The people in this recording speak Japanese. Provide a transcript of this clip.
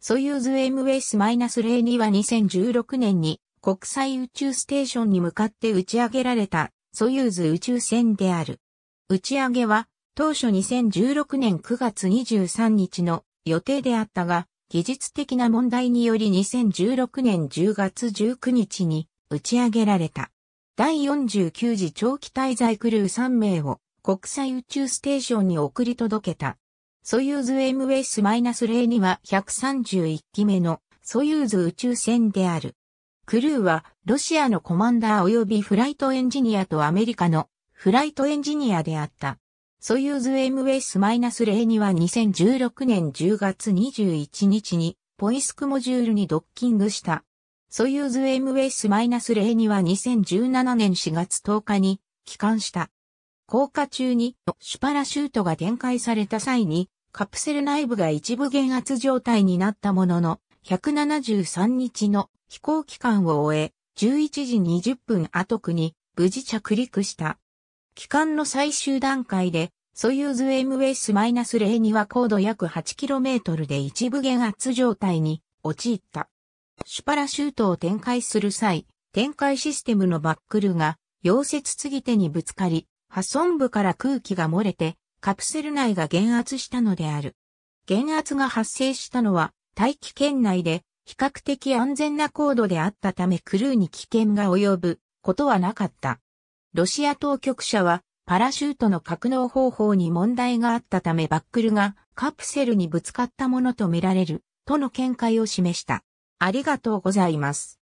ソユーズ MS-02 は2016年に国際宇宙ステーションに向かって打ち上げられたソユーズ宇宙船である。打ち上げは当初2016年9月23日の予定であったが、技術的な問題により2016年10月19日に打ち上げられた。第49次長期滞在クルー3名を国際宇宙ステーションに送り届けた。ソユーズ MS-0 には131機目のソユーズ宇宙船である。クルーはロシアのコマンダー及びフライトエンジニアとアメリカのフライトエンジニアであった。ソユーズ MS-0 には2016年10月21日にポイスクモジュールにドッキングした。ソユーズ MS-0 には2017年4月10日に帰還した。降下中にシュパラシュートが展開された際にカプセル内部が一部減圧状態になったものの、173日の飛行期間を終え、11時20分後区に無事着陸した。期間の最終段階で、ソユーズ MS-02 は高度約 8km で一部減圧状態に陥った。シュパラシュートを展開する際、展開システムのバックルが溶接継ぎ手にぶつかり、破損部から空気が漏れてカプセル内が減圧したのである。減圧が発生したのは大気圏内で比較的安全な高度であったためクルーに危険が及ぶことはなかった。ロシア当局者はパラシュートの格納方法に問題があったためバックルがカプセルにぶつかったものとみられるとの見解を示した。ありがとうございます。